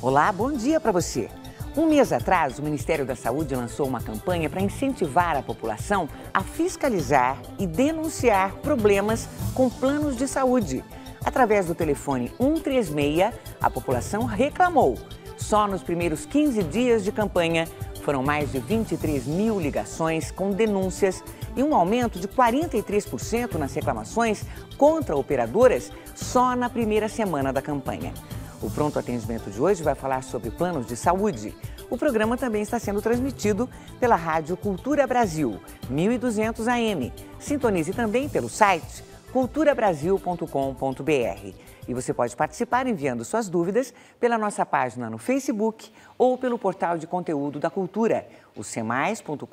Olá, bom dia para você. Um mês atrás, o Ministério da Saúde lançou uma campanha para incentivar a população a fiscalizar e denunciar problemas com planos de saúde. Através do telefone 136, a população reclamou. Só nos primeiros 15 dias de campanha, foram mais de 23 mil ligações com denúncias e um aumento de 43% nas reclamações contra operadoras só na primeira semana da campanha. O pronto atendimento de hoje vai falar sobre planos de saúde. O programa também está sendo transmitido pela Rádio Cultura Brasil, 1200 AM. Sintonize também pelo site culturabrasil.com.br. E você pode participar enviando suas dúvidas pela nossa página no Facebook ou pelo portal de conteúdo da Cultura, o semais.com.br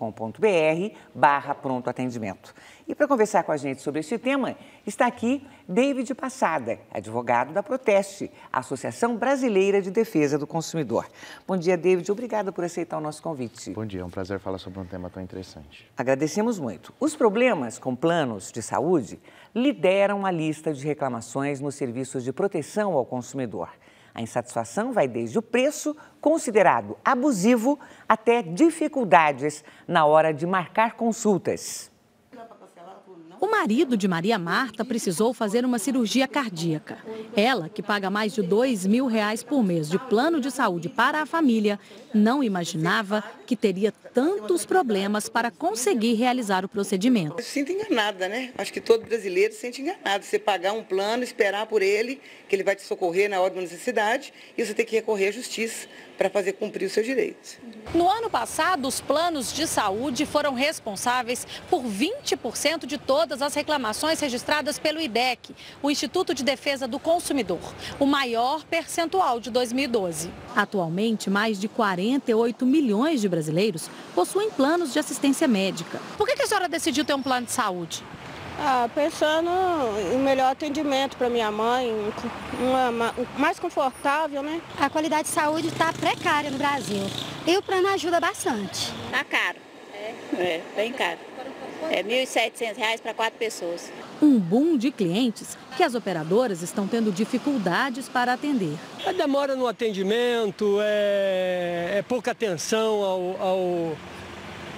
barra pronto atendimento. E para conversar com a gente sobre este tema, está aqui David Passada, advogado da Proteste, Associação Brasileira de Defesa do Consumidor. Bom dia, David. Obrigada por aceitar o nosso convite. Bom dia, é um prazer falar sobre um tema tão interessante. Agradecemos muito. Os problemas com planos de saúde lideram a lista de reclamações nos serviços de proteção ao consumidor. A insatisfação vai desde o preço, considerado abusivo, até dificuldades na hora de marcar consultas. O marido de Maria Marta precisou fazer uma cirurgia cardíaca. Ela, que paga mais de dois mil reais por mês de plano de saúde para a família, não imaginava que teria tantos problemas para conseguir realizar o procedimento. Eu sinto enganada, né? Acho que todo brasileiro se sente enganado. Você pagar um plano, esperar por ele, que ele vai te socorrer na hora da necessidade, e você tem que recorrer à justiça para fazer cumprir os seus direitos. No ano passado, os planos de saúde foram responsáveis por 20% de todos todas as reclamações registradas pelo IDEC, o Instituto de Defesa do Consumidor, o maior percentual de 2012. Atualmente, mais de 48 milhões de brasileiros possuem planos de assistência médica. Por que a senhora decidiu ter um plano de saúde? Ah, pensando em melhor atendimento para minha mãe, uma, mais confortável, né? A qualidade de saúde está precária no Brasil. E o plano ajuda bastante. Está caro. É, é bem caro é R$ 1.700 para quatro pessoas. Um boom de clientes que as operadoras estão tendo dificuldades para atender. A demora no atendimento, é, é pouca atenção ao, ao,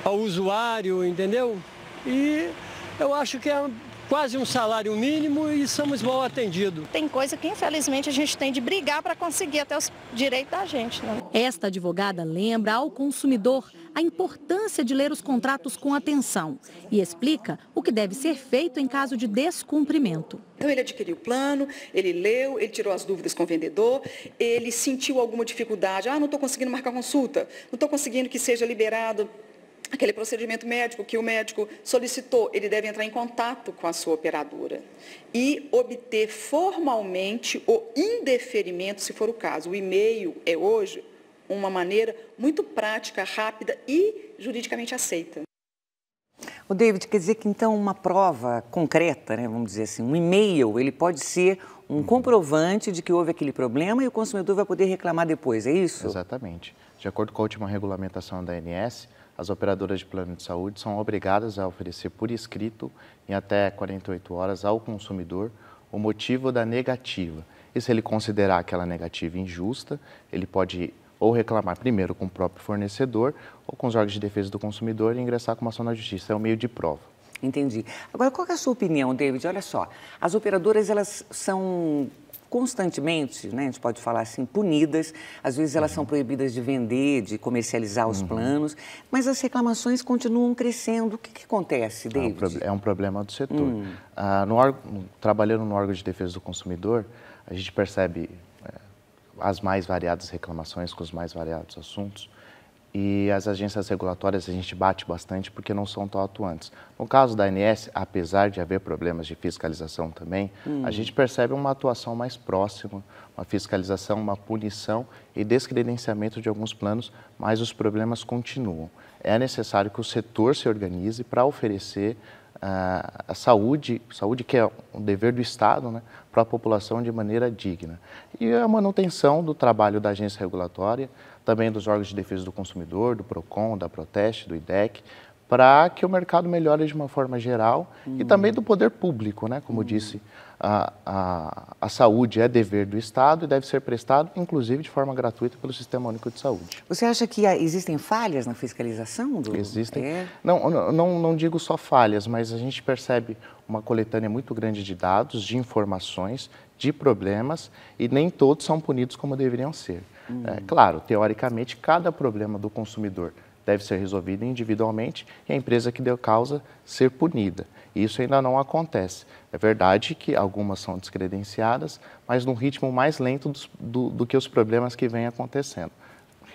ao usuário, entendeu? E eu acho que é quase um salário mínimo e somos mal atendidos. Tem coisa que, infelizmente, a gente tem de brigar para conseguir até os direitos da gente. Né? Esta advogada lembra ao consumidor a importância de ler os contratos com atenção e explica o que deve ser feito em caso de descumprimento. Então ele adquiriu o plano, ele leu, ele tirou as dúvidas com o vendedor, ele sentiu alguma dificuldade, ah, não estou conseguindo marcar consulta, não estou conseguindo que seja liberado aquele procedimento médico que o médico solicitou, ele deve entrar em contato com a sua operadora e obter formalmente o indeferimento, se for o caso. O e-mail é hoje uma maneira muito prática, rápida e juridicamente aceita. O David quer dizer que então uma prova concreta, né, vamos dizer assim, um e-mail, ele pode ser um comprovante de que houve aquele problema e o consumidor vai poder reclamar depois, é isso? Exatamente. De acordo com a última regulamentação da ANS, as operadoras de plano de saúde são obrigadas a oferecer por escrito, em até 48 horas, ao consumidor o motivo da negativa. E se ele considerar aquela negativa injusta, ele pode ou reclamar primeiro com o próprio fornecedor ou com os órgãos de defesa do consumidor e ingressar com uma ação na justiça. É um meio de prova. Entendi. Agora, qual é a sua opinião, David? Olha só, as operadoras elas são constantemente, né, a gente pode falar assim, punidas. Às vezes elas são uhum. proibidas de vender, de comercializar os uhum. planos, mas as reclamações continuam crescendo. O que, que acontece, David? É um, é um, problema do setor. Uhum. no trabalhando no órgão de defesa do consumidor, a gente percebe é, as mais variadas reclamações com os mais variados assuntos e as agências regulatórias a gente bate bastante porque não são tão atuantes. No caso da ANS, apesar de haver problemas de fiscalização também, hum. a gente percebe uma atuação mais próxima, uma fiscalização, uma punição e descredenciamento de alguns planos, mas os problemas continuam. É necessário que o setor se organize para oferecer a, saúde, saúde que é um dever do Estado, né, para a população de maneira digna. E a manutenção do trabalho da agência regulatória, também dos órgãos de defesa do consumidor, do PROCON, da Proteste, do IDEC, para que o mercado melhore de uma forma geral e uhum. também do poder público, né, como disse a, a, a, saúde é dever do Estado e deve ser prestado, inclusive, de forma gratuita pelo Sistema Único de Saúde. Você acha que existem falhas na fiscalização? Do... Existem. É... Não, não, não digo só falhas, mas a gente percebe uma coletânea muito grande de dados, de informações, de problemas e nem todos são punidos como deveriam ser. É, hum. É, claro, teoricamente, cada problema do consumidor deve ser resolvida individualmente e a empresa que deu causa ser punida. Isso ainda não acontece. É verdade que algumas são descredenciadas, mas num ritmo mais lento do, do, do que os problemas que vêm acontecendo.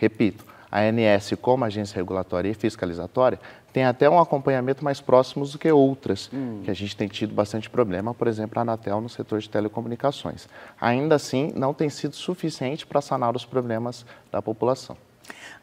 Repito, a ANS, como agência regulatória e fiscalizatória, tem até um acompanhamento mais próximo do que outras, hum. que a gente tem tido bastante problema, por exemplo, a Anatel no setor de telecomunicações. Ainda assim, não tem sido suficiente para sanar os problemas da população.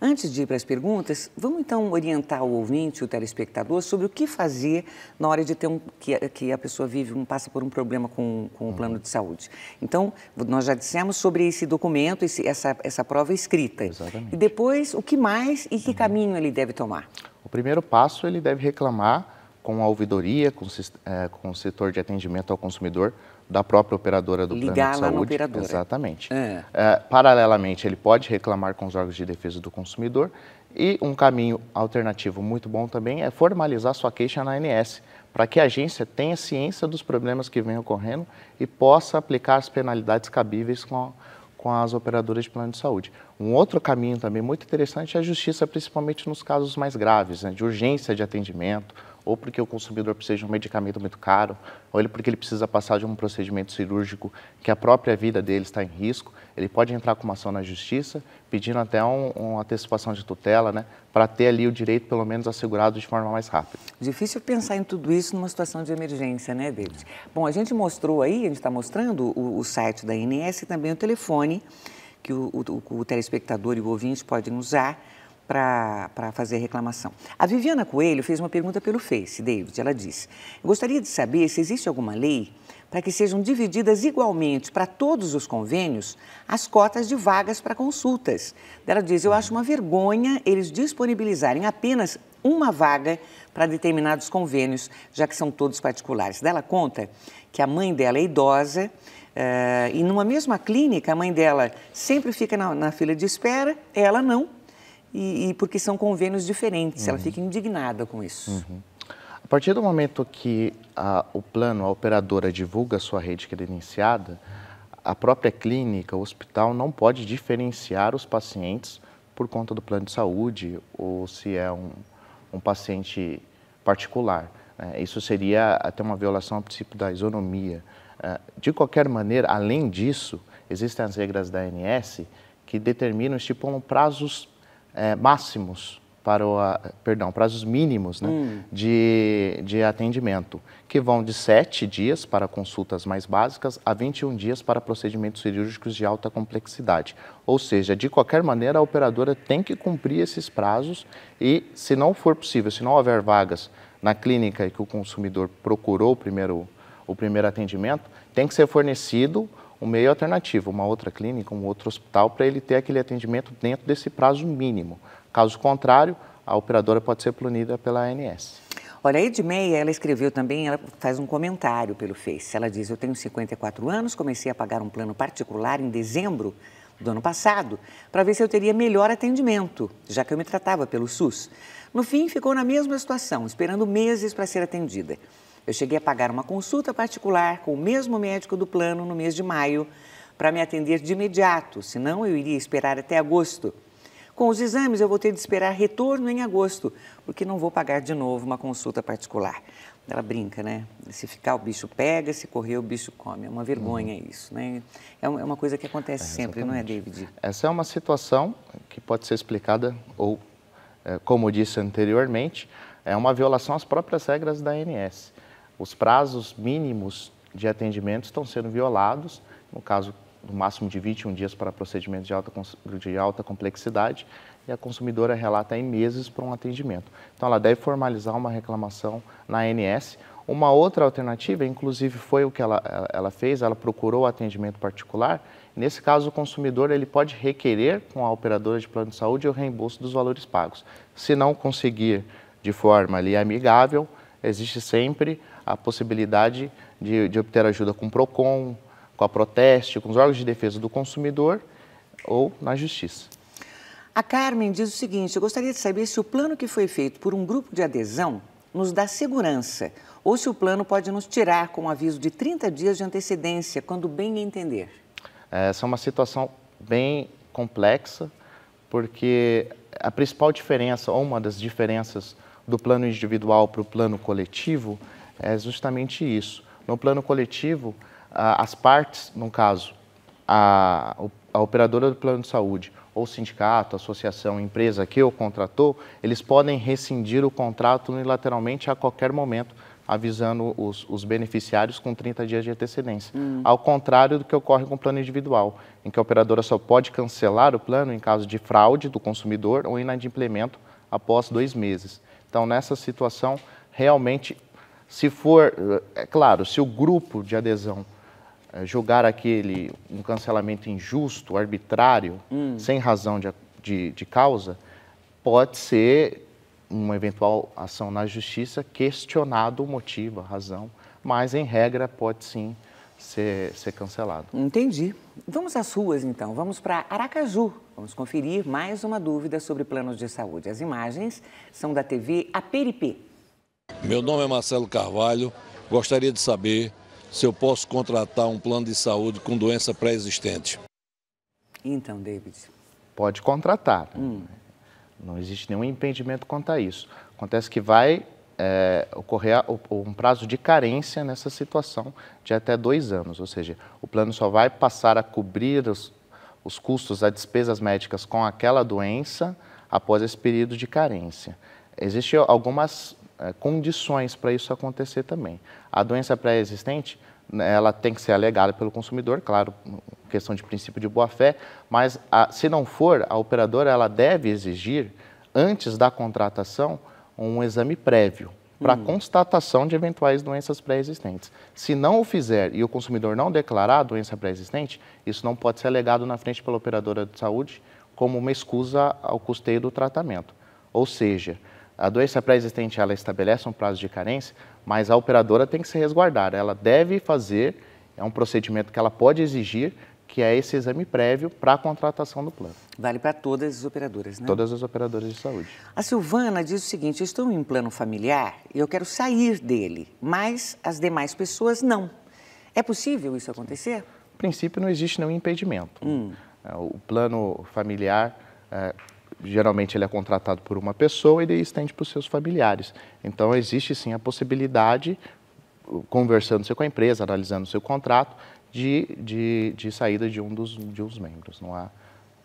Antes de ir para as perguntas, vamos então orientar o ouvinte, o telespectador, sobre o que fazer na hora de ter um, que, que a pessoa vive, um, passa por um problema com, com o plano uhum. de saúde. Então, nós já dissemos sobre esse documento, esse, essa, essa prova escrita. Exatamente. E depois, o que mais e que uhum. caminho ele deve tomar? O primeiro passo, ele deve reclamar com a ouvidoria, com, eh, com o setor de atendimento ao consumidor, da própria operadora do Ligar plano de saúde. na operadora. Exatamente. É. é. paralelamente, ele pode reclamar com os órgãos de defesa do consumidor e um caminho alternativo muito bom também é formalizar sua queixa na ANS, para que a agência tenha ciência dos problemas que vêm ocorrendo e possa aplicar as penalidades cabíveis com, a, com as operadoras de plano de saúde. Um outro caminho também muito interessante é a justiça, principalmente nos casos mais graves, né, de urgência de atendimento, ou porque o consumidor precisa de um medicamento muito caro, ou ele porque ele precisa passar de um procedimento cirúrgico que a própria vida dele está em risco, ele pode entrar com uma ação na justiça, pedindo até um, uma antecipação de tutela, né, para ter ali o direito, pelo menos, assegurado de forma mais rápida. Difícil pensar em tudo isso numa situação de emergência, né, David? Bom, a gente mostrou aí, a gente está mostrando o, o, site da INS e também o telefone que o, o, o telespectador e o ouvinte podem usar para fazer a reclamação. A Viviana Coelho fez uma pergunta pelo Face, David. Ela disse: Gostaria de saber se existe alguma lei para que sejam divididas igualmente para todos os convênios as cotas de vagas para consultas. Ela diz: Eu acho uma vergonha eles disponibilizarem apenas uma vaga para determinados convênios, já que são todos particulares. Dela conta que a mãe dela é idosa. Uh, e numa mesma clínica, a mãe dela sempre fica na, na fila de espera, ela não, e, e porque são convênios diferentes. Uhum. Ela fica indignada com isso. Uhum. A partir do momento que a, o plano, a operadora divulga a sua rede credenciada, a própria clínica, o hospital, não pode diferenciar os pacientes por conta do plano de saúde ou se é um, um paciente particular. É, isso seria até uma violação ao princípio da isonomia. É, de qualquer maneira, além disso, existem as regras da ANS que determinam, estipulam prazos é, máximos para o, perdão, prazos mínimos né, hum. de, de atendimento, que vão de 7 dias para consultas mais básicas a 21 dias para procedimentos cirúrgicos de alta complexidade. Ou seja, de qualquer maneira, a operadora tem que cumprir esses prazos e, se não for possível, se não houver vagas na clínica que o consumidor procurou o primeiro, o primeiro atendimento, tem que ser fornecido um meio alternativo, uma outra clínica, um outro hospital, para ele ter aquele atendimento dentro desse prazo mínimo. Caso contrário, a operadora pode ser punida pela ANS. Olha, a Edmeia, ela escreveu também, ela faz um comentário pelo Face. Ela diz: Eu tenho 54 anos, comecei a pagar um plano particular em dezembro do ano passado para ver se eu teria melhor atendimento, já que eu me tratava pelo SUS. No fim, ficou na mesma situação, esperando meses para ser atendida. Eu cheguei a pagar uma consulta particular com o mesmo médico do plano no mês de maio para me atender de imediato, senão eu iria esperar até agosto. Com os exames, eu vou ter de esperar retorno em agosto, porque não vou pagar de novo uma consulta particular. Ela brinca, né? Se ficar, o bicho pega, se correr, o bicho come. É uma vergonha uhum. isso, né? É, é uma coisa que acontece é, sempre, não é, David? Essa é uma situação que pode ser explicada, ou, é, como disse anteriormente, é uma violação às próprias regras da ANS os prazos mínimos de atendimento estão sendo violados, no caso, no máximo de 21 dias para procedimentos de alta, de alta complexidade, e a consumidora relata em meses para um atendimento. Então, ela deve formalizar uma reclamação na ANS. Uma outra alternativa, inclusive foi o que ela, ela fez, ela procurou atendimento particular. Nesse caso, o consumidor ele pode requerer com a operadora de plano de saúde o reembolso dos valores pagos. Se não conseguir de forma ali, amigável, existe sempre a possibilidade de, de obter ajuda com o PROCON, com a Proteste, com os órgãos de defesa do consumidor ou na Justiça. A Carmen diz o seguinte: eu gostaria de saber se o plano que foi feito por um grupo de adesão nos dá segurança ou se o plano pode nos tirar com um aviso de 30 dias de antecedência, quando bem entender. É, essa é uma situação bem complexa, porque a principal diferença, ou uma das diferenças do plano individual para o plano coletivo, é justamente isso. No plano coletivo, as partes, no caso, a, a operadora do plano de saúde, ou sindicato, associação, empresa que o contratou, eles podem rescindir o contrato unilateralmente a qualquer momento, avisando os, os beneficiários com 30 dias de antecedência. Hum. Ao contrário do que ocorre com o plano individual, em que a operadora só pode cancelar o plano em caso de fraude do consumidor ou inadimplemento após dois meses. Então, nessa situação, realmente se for, é claro, se o grupo de adesão eh, julgar aquele um cancelamento injusto, arbitrário, hum. sem razão de, de, de causa, pode ser uma eventual ação na justiça questionado o motivo, a razão, mas em regra pode sim ser, ser cancelado. Entendi. Vamos às ruas então, vamos para Aracaju. Vamos conferir mais uma dúvida sobre planos de saúde. As imagens são da TV Aperipê. Meu nome é Marcelo Carvalho. Gostaria de saber se eu posso contratar um plano de saúde com doença pré-existente. Então, David. Pode contratar. Né? Hum. Não existe nenhum impedimento quanto a isso. Acontece que vai é, ocorrer um prazo de carência nessa situação de até dois anos, ou seja, o plano só vai passar a cobrir os, os custos, as despesas médicas com aquela doença após esse período de carência. Existem algumas é, condições para isso acontecer também. A doença pré-existente, né, ela tem que ser alegada pelo consumidor, claro, questão de princípio de boa-fé, mas a, se não for, a operadora ela deve exigir, antes da contratação, um exame prévio para uhum. constatação de eventuais doenças pré-existentes. Se não o fizer e o consumidor não declarar a doença pré-existente, isso não pode ser alegado na frente pela operadora de saúde como uma excusa ao custeio do tratamento. Ou seja, a doença pré-existente ela estabelece um prazo de carência, mas a operadora tem que se resguardar. Ela deve fazer, é um procedimento que ela pode exigir, que é esse exame prévio para a contratação do plano. Vale para todas as operadoras, né? Todas as operadoras de saúde. A Silvana diz o seguinte: eu estou em um plano familiar e eu quero sair dele, mas as demais pessoas não. É possível isso acontecer? No princípio, não existe nenhum impedimento. Hum. É, o plano familiar é, geralmente ele é contratado por uma pessoa e ele estende para os seus familiares. Então existe sim a possibilidade, conversando-se com a empresa, analisando o seu contrato, de, de, de saída de um dos, de membros. Não há,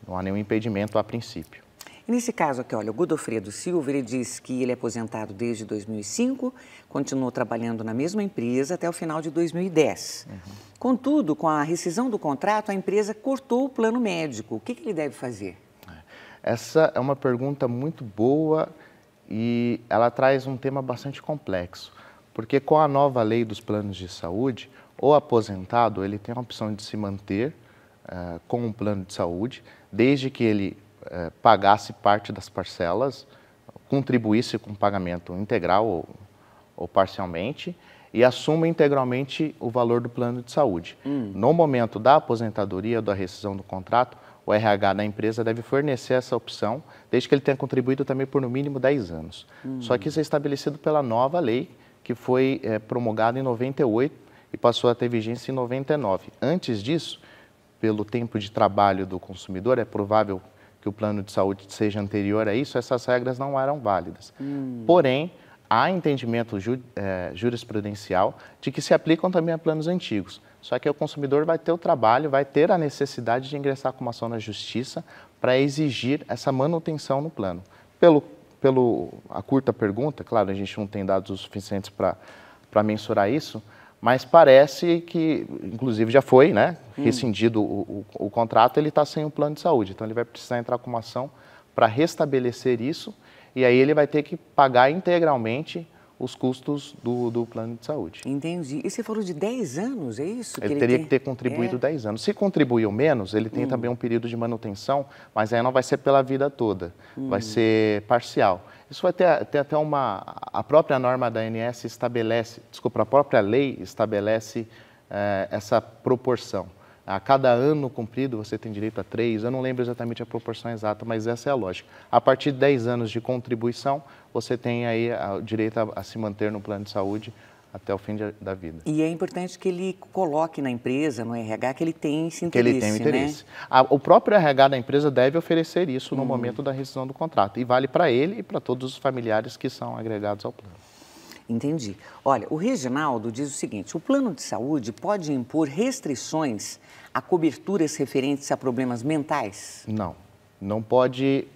não há nenhum impedimento a princípio. E nesse caso aqui, olha, o Godofredo Silva, ele diz que ele é aposentado desde 2005, continuou trabalhando na mesma empresa até o final de 2010. Uhum. Contudo, com a rescisão do contrato, a empresa cortou o plano médico. O que, que ele deve fazer? Essa é uma pergunta muito boa e ela traz um tema bastante complexo, porque com a nova lei dos planos de saúde, o aposentado ele tem a opção de se manter uh, com um plano de saúde, desde que ele uh, pagasse parte das parcelas, contribuísse com o pagamento integral ou, ou parcialmente e assuma integralmente o valor do plano de saúde. Hum. No momento da aposentadoria da rescisão do contrato, o RH da empresa deve fornecer essa opção, desde que ele tenha contribuído também por no mínimo 10 anos. Hum. Só que isso é estabelecido pela nova lei, que foi é, promulgada em 98 e passou a ter vigência em 99. Antes disso, pelo tempo de trabalho do consumidor, é provável que o plano de saúde seja anterior a isso, essas regras não eram válidas. Hum. Porém, há entendimento ju, é, jurisprudencial de que se aplicam também a planos antigos. Só que o consumidor vai ter o trabalho, vai ter a necessidade de ingressar com uma ação na justiça para exigir essa manutenção no plano. Pelo, pelo a curta pergunta, claro, a gente não tem dados suficientes para mensurar isso, mas parece que, inclusive já foi, né, hum. rescindido hum. o, o, o, contrato, ele está sem o plano de saúde. Então ele vai precisar entrar com uma ação para restabelecer isso e aí ele vai ter que pagar integralmente os custos do, do plano de saúde. Entendi. E você falou de 10 anos, é isso? Ele, ele teria tem... que ter contribuído é. 10 anos. Se contribuiu menos, ele tem hum. também um período de manutenção, mas aí não vai ser pela vida toda, hum. vai ser parcial. Isso vai ter, ter, até uma... A própria norma da ANS estabelece, desculpa, a própria lei estabelece eh, essa proporção. A cada ano cumprido, você tem direito a três. Eu não lembro exatamente a proporção exata, mas essa é a lógica. A partir de 10 anos de contribuição, você tem aí ah, o direito a, a, se manter no plano de saúde até o fim de, da vida. E é importante que ele coloque na empresa, no RH, que ele tem esse interesse. Que ele tem o interesse. Né? A, o próprio RH da empresa deve oferecer isso no hum. momento da rescisão do contrato. E vale para ele e para todos os familiares que são agregados ao plano. Entendi. Olha, o Reginaldo diz o seguinte: o plano de saúde pode impor restrições a coberturas referentes a problemas mentais? Não, não pode.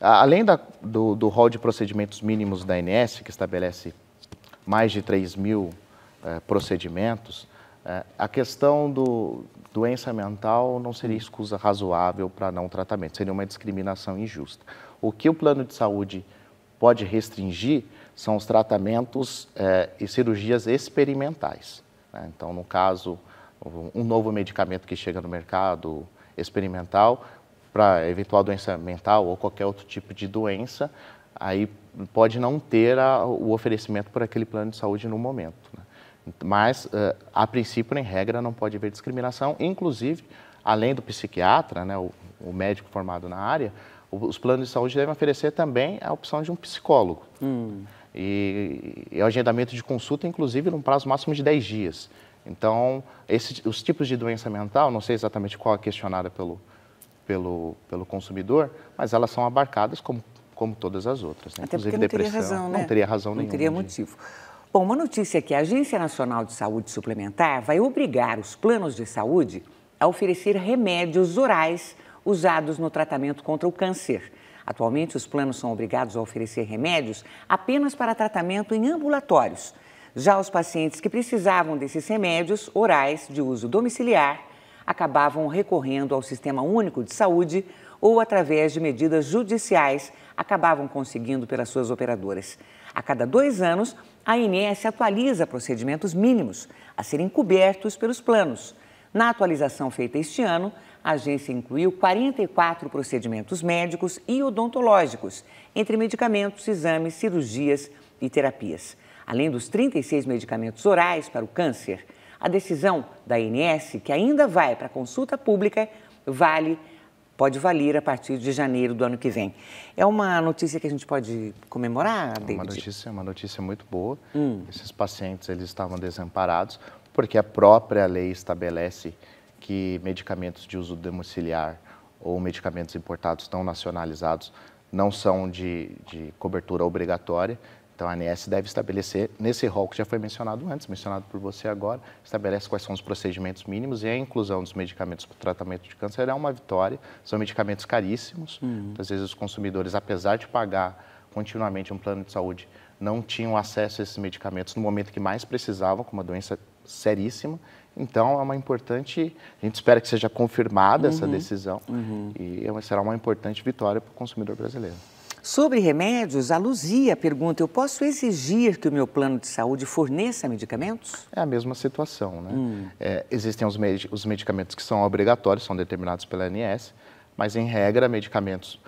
Além da, do, rol de procedimentos mínimos da ANS, que estabelece mais de 3 mil é, procedimentos, é, a questão do doença mental não seria excusa razoável para não tratamento, seria uma discriminação injusta. O que o plano de saúde pode restringir são os tratamentos eh, e cirurgias experimentais. Né? Então, no caso, um novo medicamento que chega no mercado experimental para eventual doença mental ou qualquer outro tipo de doença, aí pode não ter a, o oferecimento por aquele plano de saúde no momento. Né? Mas, uh, a princípio, em regra, não pode haver discriminação, inclusive, além do psiquiatra, né, o, o médico formado na área, os planos de saúde devem oferecer também a opção de um psicólogo. Hum e, e agendamento de consulta, inclusive, num prazo máximo de 10 dias. Então, esse, os tipos de doença mental, não sei exatamente qual é questionada pelo, pelo, pelo consumidor, mas elas são abarcadas como, como todas as outras. Né? Até Inclusive não depressão. Né? Teria razão, né? Não teria razão nenhuma. Não teria motivo. De... Bom, uma notícia é que a Agência Nacional de Saúde Suplementar vai obrigar os planos de saúde a oferecer remédios orais usados no tratamento contra o câncer. Atualmente, os planos são obrigados a oferecer remédios apenas para tratamento em ambulatórios. Já os pacientes que precisavam desses remédios orais de uso domiciliar acabavam recorrendo ao Sistema Único de Saúde ou, através de medidas judiciais, acabavam conseguindo pelas suas operadoras. A cada dois anos, a ANS atualiza procedimentos mínimos a serem cobertos pelos planos. Na atualização feita este ano, a agência incluiu 44 procedimentos médicos e odontológicos, entre medicamentos, exames, cirurgias e terapias. Além dos 36 medicamentos orais para o câncer, a decisão da INS, que ainda vai para consulta pública, vale pode valer a partir de janeiro do ano que vem. É uma notícia que a gente pode comemorar, é David? Uma notícia, é uma notícia muito boa. Hum. Esses pacientes eles estavam desamparados porque a própria lei estabelece que medicamentos de uso domiciliar ou medicamentos importados não nacionalizados não são de, de cobertura obrigatória. Então, a ANS deve estabelecer, nesse rol que já foi mencionado antes, mencionado por você agora, estabelece quais são os procedimentos mínimos e a inclusão dos medicamentos para o tratamento de câncer é uma vitória. São medicamentos caríssimos. Uhum. Então, às vezes, os consumidores, apesar de pagar continuamente um plano de saúde, não tinham acesso a esses medicamentos no momento que mais precisavam, com uma doença seríssima. Então, é uma importante. A gente espera que seja confirmada uhum. essa decisão uhum. e é, será uma importante vitória para o consumidor brasileiro. Sobre remédios, a Luzia pergunta: eu posso exigir que o meu plano de saúde forneça medicamentos? É a mesma situação, né? Hum. É, existem os, med os medicamentos que são obrigatórios, são determinados pela ANS, mas em regra, medicamentos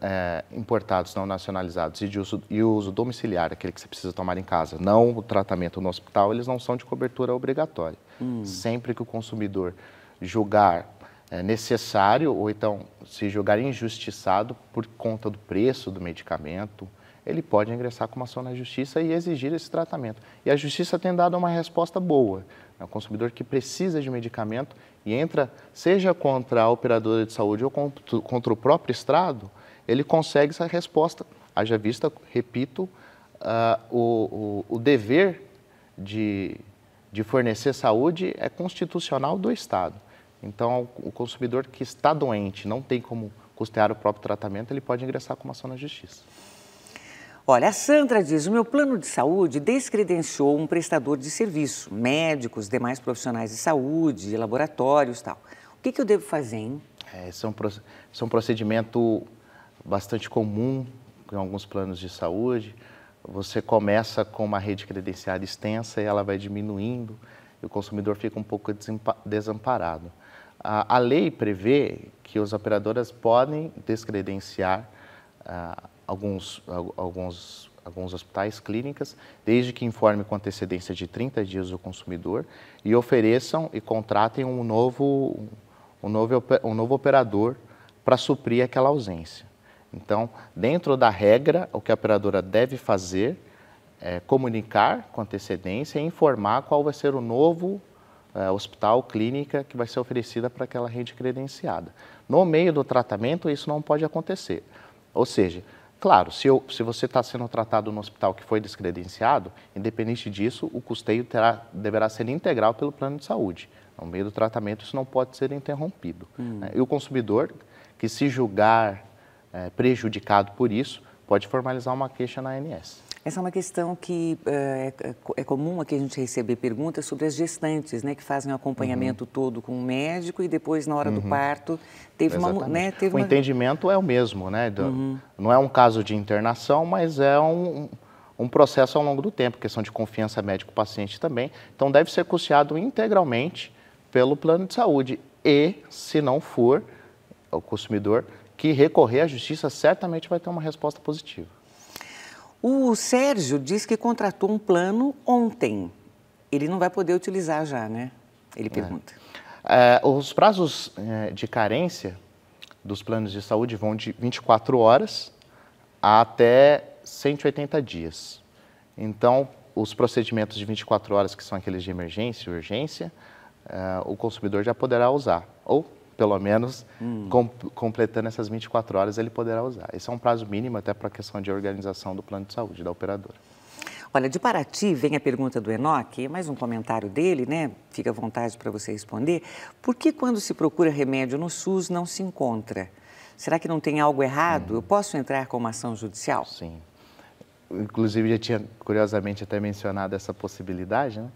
é, importados não nacionalizados e, de uso, e o uso domiciliar, aquele que você precisa tomar em casa, não o tratamento no hospital, eles não são de cobertura obrigatória. Hum. Sempre que o consumidor julgar é necessário ou então se julgar injustiçado por conta do preço do medicamento, ele pode ingressar com uma ação na justiça e exigir esse tratamento. E a justiça tem dado uma resposta boa. O é consumidor que precisa de medicamento, e entra, seja contra a operadora de saúde ou contra o próprio Estado, ele consegue essa resposta. Haja vista, repito, uh, o, o, o, dever de, de fornecer saúde é constitucional do Estado. Então, o consumidor que está doente, não tem como custear o próprio tratamento, ele pode ingressar com uma ação na justiça. Olha, a Sandra diz: o meu plano de saúde descredenciou um prestador de serviço, médicos, demais profissionais de saúde, laboratórios tal. O que, que eu devo fazer, hein? É, são, é são é procedimento bastante comum em alguns planos de saúde. Você começa com uma rede credenciada extensa e ela vai diminuindo e o consumidor fica um pouco desamparado. A, a lei prevê que as operadoras podem descredenciar ah, alguns, alguns, alguns hospitais, clínicas, desde que informe com antecedência de 30 dias o consumidor e ofereçam e contratem um novo, um novo, um novo operador para suprir aquela ausência. Então, dentro da regra, o que a operadora deve fazer é comunicar com antecedência e informar qual vai ser o novo é, hospital, clínica que vai ser oferecida para aquela rede credenciada. No meio do tratamento, isso não pode acontecer. Ou seja, Claro, se, eu, se você está sendo tratado no hospital que foi descredenciado, independente disso, o custeio terá, deverá ser integral pelo plano de saúde. No meio do tratamento, isso não pode ser interrompido. Hum. Né? E o consumidor, que se julgar é, prejudicado por isso, pode formalizar uma queixa na ANS. Essa é uma questão que eh, é, é comum aqui a gente receber perguntas sobre as gestantes, né, que fazem o acompanhamento uhum. todo com o médico e depois na hora uhum. do parto teve né, Exatamente. uma, né, teve O uma... entendimento é o mesmo, né? Do, uhum. Não é um caso de internação, mas é um, um processo ao longo do tempo, questão de confiança médico-paciente também. Então deve ser custeado integralmente pelo plano de saúde e, se não for, o consumidor que recorrer à justiça certamente vai ter uma resposta positiva. O Sérgio diz que contratou um plano ontem. Ele não vai poder utilizar já, né? Ele é. pergunta. É. É, os prazos é, de carência dos planos de saúde vão de 24 horas até 180 dias. Então, os procedimentos de 24 horas, que são aqueles de emergência e urgência, é, o consumidor já poderá usar. Ou pelo menos, hum. com, completando essas 24 horas, ele poderá usar. Esse é um prazo mínimo até para a questão de organização do plano de saúde da operadora. Olha, de Paraty vem a pergunta do Enoque, mais um comentário dele, né? Fica à vontade para você responder. Por que quando se procura remédio no SUS não se encontra? Será que não tem algo errado? Hum. Eu posso entrar com uma ação judicial? Sim. Inclusive, já tinha curiosamente até mencionado essa possibilidade, né?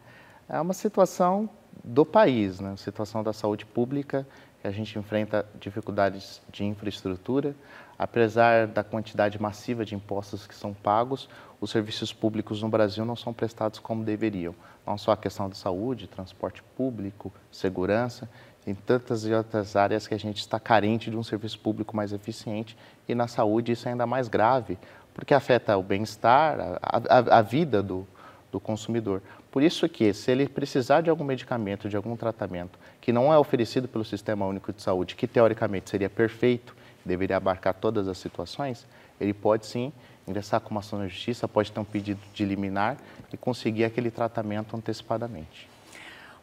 É uma situação do país, né? situação da saúde pública, que a gente enfrenta dificuldades de infraestrutura. Apesar da quantidade massiva de impostos que são pagos, os serviços públicos no Brasil não são prestados como deveriam. Não só a questão da saúde, transporte público, segurança, em tantas e outras áreas que a gente está carente de um serviço público mais eficiente e na saúde isso é ainda mais grave, porque afeta o bem-estar, a, a, a vida do, do consumidor. Por isso que, se ele precisar de algum medicamento, de algum tratamento que não é oferecido pelo Sistema Único de Saúde, que teoricamente seria perfeito, deveria abarcar todas as situações, ele pode sim ingressar com uma ação na justiça, pode ter um pedido de liminar e conseguir aquele tratamento antecipadamente.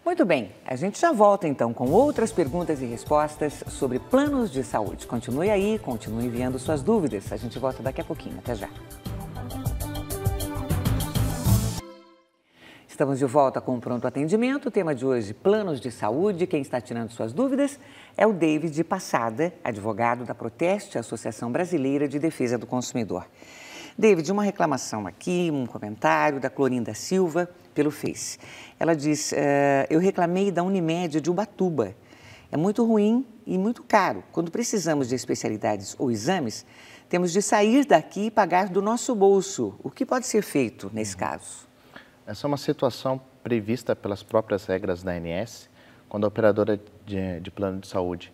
Muito bem, a gente já volta então com outras perguntas e respostas sobre planos de saúde. Continue aí, continue enviando suas dúvidas. A gente volta daqui a pouquinho. Até já. Estamos de volta com o Pronto Atendimento. O tema de hoje, planos de saúde. Quem está tirando suas dúvidas é o David Passada, advogado da Proteste, Associação Brasileira de Defesa do Consumidor. David, uma reclamação aqui, um comentário da Clorinda Silva pelo Face. Ela diz: é, Eu reclamei da Unimed de Ubatuba. É muito ruim e muito caro. Quando precisamos de especialidades ou exames, temos de sair daqui e pagar do nosso bolso. O que pode ser feito nesse uhum. caso? Essa é uma situação prevista pelas próprias regras da ANS, quando a operadora de, de plano de saúde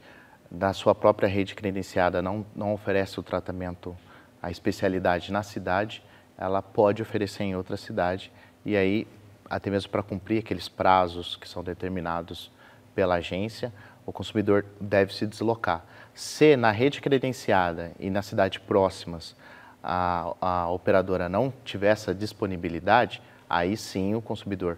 da sua própria rede credenciada não, não oferece o tratamento, a especialidade na cidade, ela pode oferecer em outra cidade e aí, até mesmo para cumprir aqueles prazos que são determinados pela agência, o consumidor deve se deslocar. Se na rede credenciada e na cidade próximas a, a operadora não tiver essa disponibilidade, aí sim o consumidor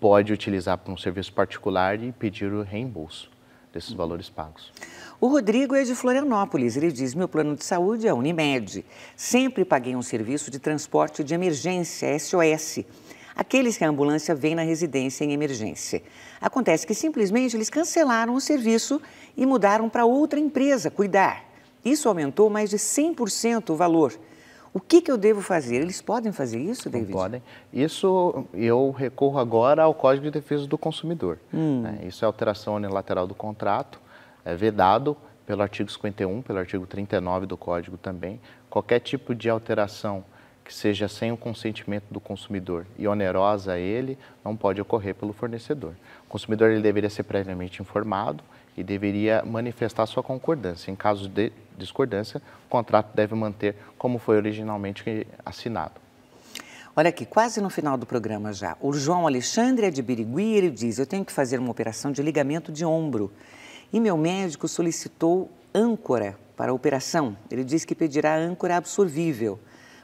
pode utilizar para um serviço particular e pedir o reembolso desses valores pagos. O Rodrigo é de Florianópolis. Ele diz: Meu plano de saúde é Unimed. Sempre paguei um serviço de transporte de emergência, SOS. Aqueles que a ambulância vem na residência em emergência. Acontece que simplesmente eles cancelaram o serviço e mudaram para outra empresa cuidar. Isso aumentou mais de 100% o valor. O que, que eu devo fazer? Eles podem fazer isso, David? Não podem. Isso eu recorro agora ao Código de Defesa do Consumidor. Hum. Né? Isso é alteração unilateral do contrato, é vedado pelo artigo 51, pelo artigo 39 do Código também. Qualquer tipo de alteração que seja sem o consentimento do consumidor e onerosa a ele, não pode ocorrer pelo fornecedor. O consumidor ele deveria ser previamente informado, e deveria manifestar sua concordância. Em caso de discordância, o contrato deve manter como foi originalmente assinado. Olha aqui, quase no final do programa já. O João Alexandre é de Birigui, ele diz: "Eu tenho que fazer uma operação de ligamento de ombro e meu médico solicitou âncora para a operação. Ele diz que pedirá âncora absorvível,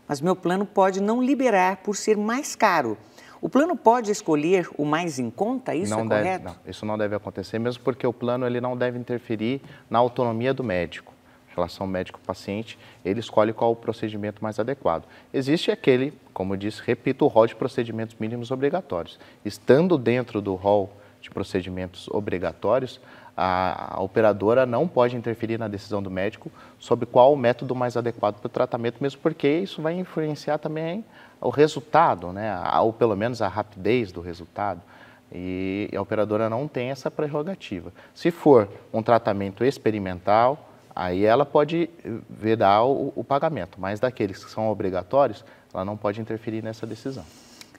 mas meu plano pode não liberar por ser mais caro." O plano pode escolher o mais em conta, isso não é deve, correto? Não, isso não deve acontecer, mesmo porque o plano ele não deve interferir na autonomia do médico. Em relação médico-paciente, ele escolhe qual o procedimento mais adequado. Existe aquele, como eu disse, repito, o rol de procedimentos mínimos obrigatórios. Estando dentro do rol de procedimentos obrigatórios, a, operadora não pode interferir na decisão do médico sobre qual o método mais adequado para o tratamento, mesmo porque isso vai influenciar também o resultado, né? ou pelo menos a rapidez do resultado. E a operadora não tem essa prerrogativa. Se for um tratamento experimental, aí ela pode eh, vedar o, o pagamento, mas daqueles que são obrigatórios, ela não pode interferir nessa decisão.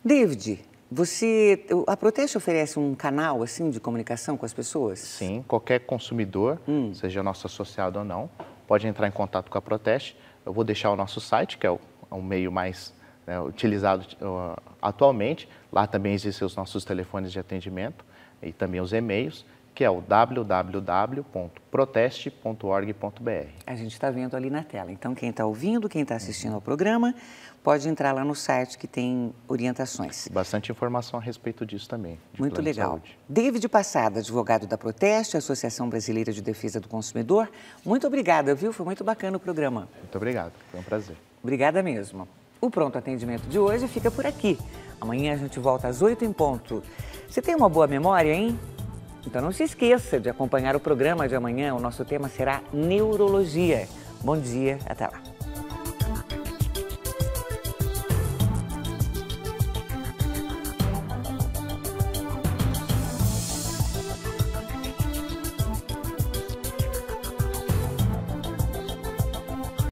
David, você, a Proteste oferece um canal assim de comunicação com as pessoas? Sim, qualquer consumidor, hum. seja nosso associado ou não, pode entrar em contato com a Proteste. Eu vou deixar o nosso site, que é o, é o meio mais né, utilizado uh, atualmente. Lá também existem os nossos telefones de atendimento e também os e-mails, que é o www.proteste.org.br. A gente está vendo ali na tela. Então, quem está ouvindo, quem está assistindo ao programa, pode entrar lá no site que tem orientações. Bastante informação a respeito disso também. Muito legal. De David Passada, advogado da Proteste, Associação Brasileira de Defesa do Consumidor, muito obrigada, viu? Foi muito bacana o programa. Muito obrigado, foi um prazer. Obrigada mesmo. O pronto atendimento de hoje fica por aqui. Amanhã a gente volta às 8 em ponto. Você tem uma boa memória, hein? Então não se esqueça de acompanhar o programa de amanhã. O nosso tema será Neurologia. Bom dia, até lá.